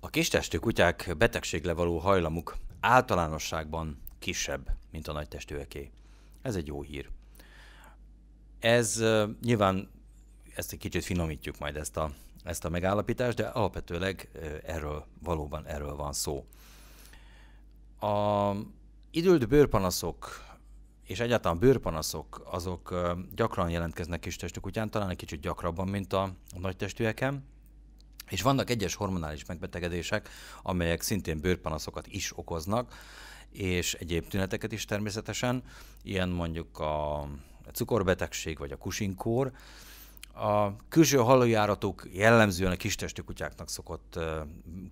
A kistestű kutyák betegségre való hajlamuk általánosságban kisebb, mint a testőeké. Ez egy jó hír. Ez nyilván, ezt egy kicsit finomítjuk majd ezt a, ezt a megállapítást, de alapvetőleg erről valóban erről van szó. A időlt bőrpanaszok és egyáltalán bőrpanaszok azok gyakran jelentkeznek kistestű kutyán, talán egy kicsit gyakrabban, mint a, nagy nagytestűeken és vannak egyes hormonális megbetegedések, amelyek szintén bőrpanaszokat is okoznak, és egyéb tüneteket is természetesen, ilyen mondjuk a cukorbetegség vagy a kusinkór. A külső hallójáratok jellemzően a kistestű kutyáknak szokott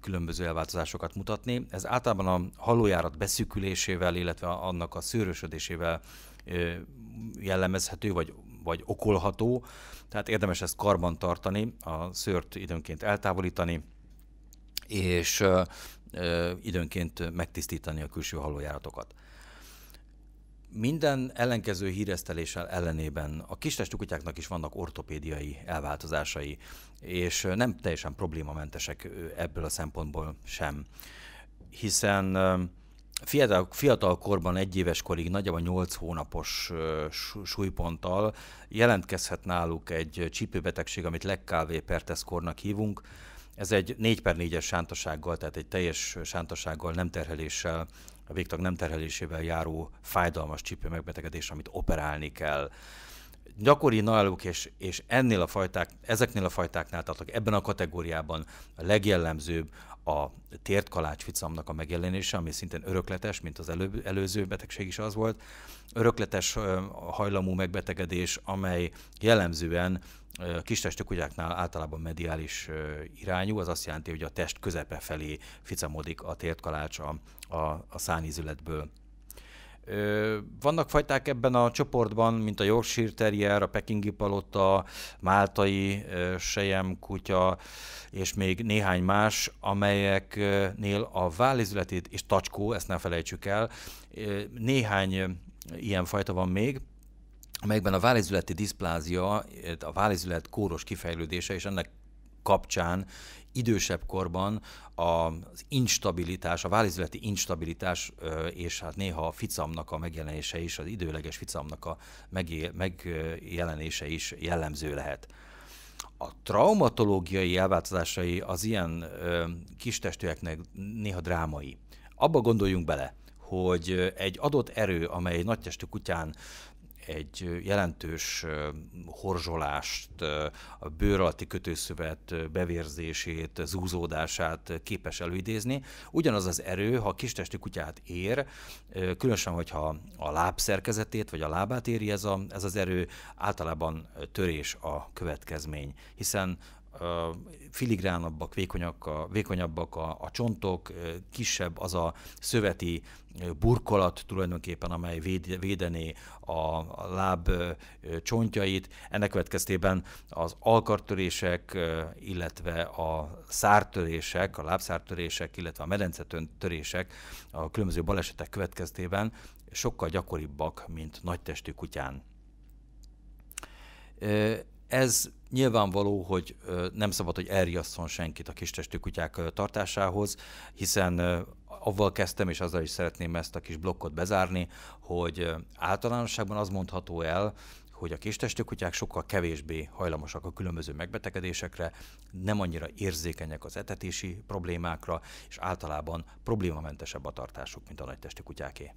különböző elváltozásokat mutatni. Ez általában a hallójárat beszűkülésével, illetve annak a szőrösödésével jellemezhető, vagy vagy okolható, tehát érdemes ezt karban tartani, a szőrt időnként eltávolítani, és ö, ö, időnként megtisztítani a külső halójáratokat. Minden ellenkező híreszteléssel ellenében a kistestű kutyáknak is vannak ortopédiai elváltozásai, és nem teljesen problémamentesek ebből a szempontból sem, hiszen Fiatal, fiatal korban egy éves korig nagyjából 8 hónapos súlyponttal jelentkezhet náluk egy csípőbetegség, amit legkávé perteszkornak hívunk. Ez egy 4 per 4-es sántasággal, tehát egy teljes sántasággal, nem terheléssel, a végtag nem terhelésével járó fájdalmas csípő megbetegedés, amit operálni kell gyakori náluk és, és ennél a fajták, ezeknél a fajtáknál, tehát ebben a kategóriában a legjellemzőbb a tért kalácsficamnak a megjelenése, ami szintén örökletes, mint az elő, előző betegség is az volt, örökletes hajlamú megbetegedés, amely jellemzően kistestű kutyáknál általában mediális irányú, az azt jelenti, hogy a test közepe felé ficamodik a tértkalács a, a, a szányizületből vannak fajták ebben a csoportban, mint a Yorkshire Terrier, a Pekingi Palota, Máltai Sejem kutya, és még néhány más, amelyeknél a vállizületét és tacskó, ezt ne felejtsük el, néhány ilyen fajta van még, amelyekben a vállizületi diszplázia, a vállizület kóros kifejlődése és ennek kapcsán idősebb korban az instabilitás, a válizületi instabilitás és hát néha a ficamnak a megjelenése is, az időleges ficamnak a megjelenése is jellemző lehet. A traumatológiai elváltozásai az ilyen kistestőeknek néha drámai. Abba gondoljunk bele, hogy egy adott erő, amely egy nagytestű kutyán egy jelentős horzsolást, a bőr alatti kötőszövet bevérzését, zúzódását képes előidézni. Ugyanaz az erő, ha a kistesti kutyát ér, különösen, hogyha a láb szerkezetét vagy a lábát éri ez, a, ez az erő, általában törés a következmény, hiszen filigránabbak, vékonyabbak, a, vékonyabbak a, a csontok, kisebb az a szöveti burkolat tulajdonképpen, amely véd, védené a, a láb csontjait. Ennek következtében az alkartörések, illetve a szártörések, a lábszártörések, illetve a törések a különböző balesetek következtében sokkal gyakoribbak, mint nagytestű kutyán ez nyilvánvaló, hogy nem szabad, hogy elriasszon senkit a kistestű kutyák tartásához, hiszen avval kezdtem, és azzal is szeretném ezt a kis blokkot bezárni, hogy általánosságban az mondható el, hogy a kistestű kutyák sokkal kevésbé hajlamosak a különböző megbetegedésekre, nem annyira érzékenyek az etetési problémákra, és általában problémamentesebb a tartásuk, mint a nagytestű kutyáké.